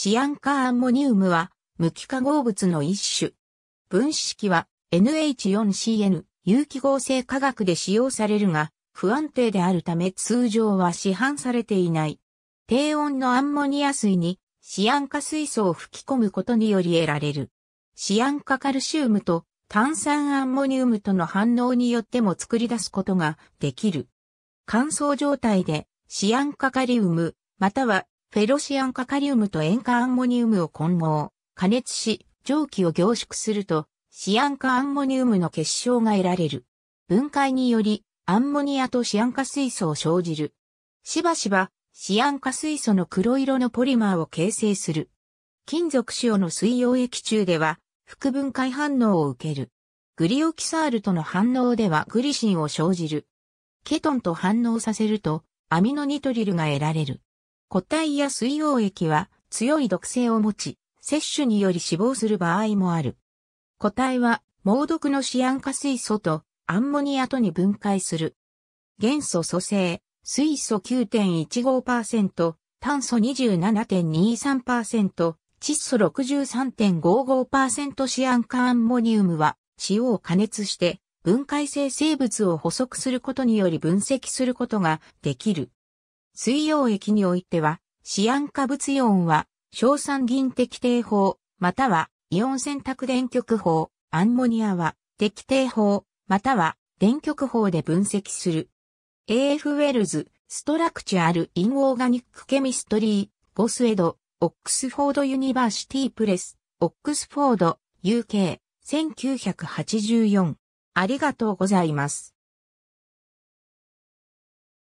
シアン化アンモニウムは無機化合物の一種。分子式は NH4CN 有機合成化学で使用されるが不安定であるため通常は市販されていない。低温のアンモニア水にシアン化水素を吹き込むことにより得られる。シアン化カルシウムと炭酸アンモニウムとの反応によっても作り出すことができる。乾燥状態でシアン化カリウム、またはフェロシアンカカリウムと塩化アンモニウムを混合、加熱し、蒸気を凝縮すると、シアン化アンモニウムの結晶が得られる。分解により、アンモニアとシアン化水素を生じる。しばしば、シアン化水素の黒色のポリマーを形成する。金属塩の水溶液中では、副分解反応を受ける。グリオキサールとの反応ではグリシンを生じる。ケトンと反応させると、アミノニトリルが得られる。固体や水溶液は強い毒性を持ち、摂取により死亡する場合もある。固体は猛毒のシアン化水素とアンモニアとに分解する。元素組成、水素9.15%、炭素27.23%、窒素63.55%シアン化アンモニウムは塩を加熱して分解性生物を補足することにより分析することができる。水溶液においては、シアン化物イオンは、硝酸銀滴定法、または、イオン選択電極法、アンモニアは、滴定法、または、電極法で分析する。AF ウェルズ、ストラクチュアル・イン・オーガニック・ケミストリー、ボスエド、オックスフォード・ユニバーシティ・プレス、オックスフォード、UK、1984。ありがとうございます。